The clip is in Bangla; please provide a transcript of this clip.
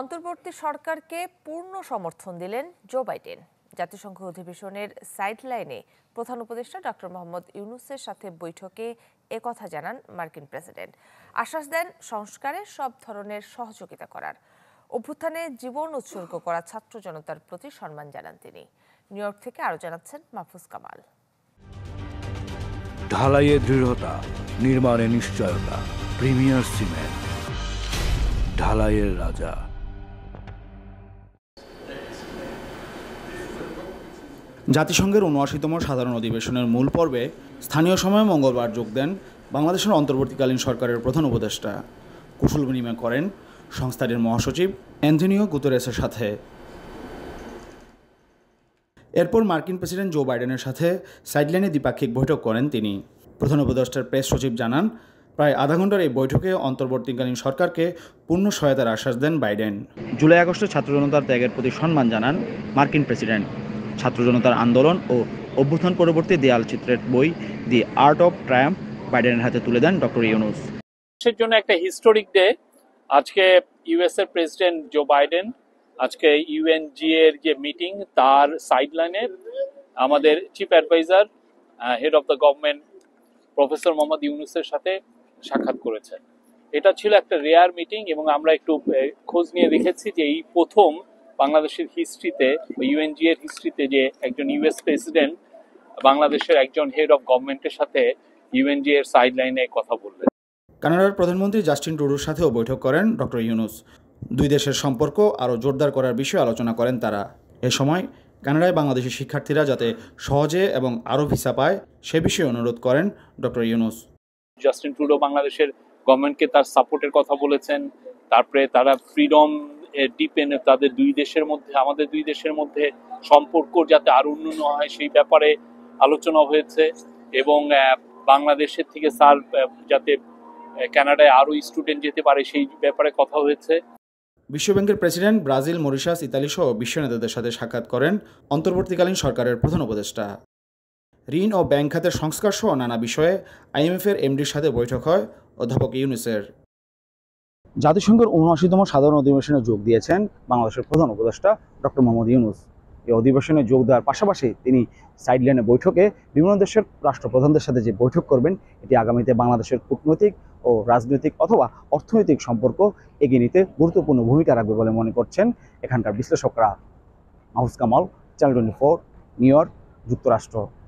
অন্তর্বর্তী সরকারকে পূর্ণ সমর্থন দিলেন জো বাইডেন জাতিসংঘ অধিবেশনের সাইডলাইনে প্রধান উপদেষ্টা ডক্টর মোহাম্মদ ইউনুসের সাথে বৈঠকে একথা জানান মার্কিন প্রেসিডেন্ট আশ্বাস দেন সংস্কারে সব ধরনের সহযোগিতা করার অভ্যুত্থানে জীবন উৎসর্গ করা ছাত্র জনতার প্রতি সম্মান জানান তিনি নিউ ইয়র্ক থেকে আরও জানাচ্ছেন মাহফুজ কামাল ঢালাইয়ে দৃঢ়তা নির্মাণে নিশ্চয়তা প্রিমিয়ার সিমেন্ট ঢালাইয়ের রাজা জাতিসংঘের উনআশিতম সাধারণ অধিবেশনের মূল পর্বে স্থানীয় সময়ে মঙ্গলবার যোগ দেন বাংলাদেশের অন্তর্বর্তীকালীন সরকারের প্রধান উপদেষ্টা কুশল বিনিময় করেন সংস্থাটির মহাসচিব অ্যান্থনিও গুতরেসের সাথে এরপর মার্কিন প্রেসিডেন্ট জো বাইডেনের সাথে সাইডলাইনে দ্বিপাক্ষিক বৈঠক করেন তিনি প্রধান উপদেষ্টার প্রেস সচিব জানান প্রায় আধা ঘন্টার এই বৈঠকে অন্তর্বর্তীকালীন সরকারকে পূর্ণ সহায়তার আশ্বাস দেন বাইডেন জুলাই আগস্টে ছাত্র জনতার ত্যাগের প্রতি সম্মান জানান মার্কিন প্রেসিডেন্ট ছাত্র জনতার আন্দোলন ও অভ্যুত্থান পরবর্তী দেয়াল চিত্রের বই দি আর্ট অফ ট্রায়াম্প বাইডেনের হাতে তুলে দেন ডক্টর ইউনুস দেশের জন্য একটা হিস্টোরিক ডে আজকে ইউএস এর প্রেসিডেন্ট জো বাইডেন আজকে ইউএনজি এর যে মিটিং তার সাইডলাইনে আমাদের chief adviser head of the government professor Mohammad ইউনুসের সাথে সাক্ষাৎ করেছেন এটা ছিল একটা রেয়ার মিটিং এবং আমরা একটু খোঁজ নিয়ে দেখেছি যে এই প্রথম বাংলাদেশের হিস্ট্রিতে ইউএনজি এর হিস্ট্রিতে যে একজন ইউএস প্রেসিডেন্ট বাংলাদেশের একজন হেড অফ গভর্নমেন্টের সাথে ইউএনজি এর সাইডলাইনে কথা বললেন কানাডার প্রধানমন্ত্রী জাস্টিন টুডুর সাথেও বৈঠক করেন ডক্টর ইউনুস দুই দেশের সম্পর্ক আরও জোরদার করার বিষয়ে আলোচনা করেন তারা এ সময় কানাডায় বাংলাদেশের শিক্ষার্থীরা যাতে সহজে এবং আরও ভিসা পায় সে বিষয়ে অনুরোধ করেন ডক্টর ইউনুস জাস্টিন ট্রুডো বাংলাদেশের গভর্নমেন্টকে তার সাপোর্টের কথা বলেছেন তারপরে তারা ফ্রিডম ডিপেন তাদের দুই দেশের মধ্যে আমাদের দুই দেশের মধ্যে সম্পর্ক যাতে আরো উন্নত হয় সেই ব্যাপারে আলোচনা হয়েছে এবং বাংলাদেশের থেকে স্যার যাতে কানাডায় আরও স্টুডেন্ট যেতে পারে সেই ব্যাপারে কথা হয়েছে বিশ্বব্যাংকের প্রেসিডেন্ট ব্রাজিল মরিশাস ইতালি সহ বিশ্ব নেতাদের সাথে সাক্ষাৎ করেন অন্তর্বর্তীকালীন সরকারের প্রধান উপদেষ্টা ঋণ ও ব্যাংক খাতের সংস্কার সহ নানা বিষয়ে আইএমএফের এমডির সাথে বৈঠক হয় অধ্যাপক ইউনিসের জাতিসংঘের উনআশিতম সাধারণ অধিবেশনে যোগ দিয়েছেন বাংলাদেশের প্রধান উপদেষ্টা ডক্টর মোহাম্মদ ইউনুস এই অধিবেশনে যোগ দেওয়ার পাশাপাশি তিনি সাইডলাইনে বৈঠকে বিভিন্ন দেশের রাষ্ট্রপ্রধানদের সাথে যে বৈঠক করবেন এটি আগামীতে বাংলাদেশের কূটনৈতিক ও রাজনৈতিক অথবা অর্থনৈতিক সম্পর্ক এগিয়ে নিতে গুরুত্বপূর্ণ ভূমিকা রাখবে বলে মনে করছেন এখানকার বিশ্লেষকরা Mahuj Kamal channel twenty four New York যুক্তরাষ্ট্র